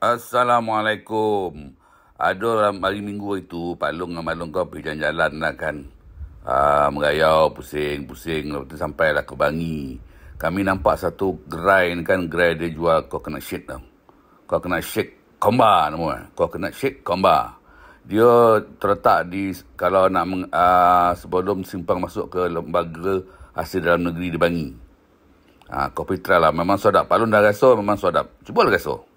Assalamualaikum. Ada dalam hari minggu itu, Pak Long dengan Mak Long kau pergi jalan-jalan lah kan. Uh, merayau, pusing-pusing. Lepas tu sampai lah ke Bangi. Kami nampak satu gerai ni kan. Gerai dia jual kau kena shake tau. Kau kena shake komba nama. Kau kena shake komba. Dia terletak di, kalau nak meng, uh, sebelum simpang masuk ke lembaga hasil dalam negeri di Bangi. Uh, kau pergi try lah. Memang sedap. Pak Long dah rasa, memang sedap. Cuba lah rasa.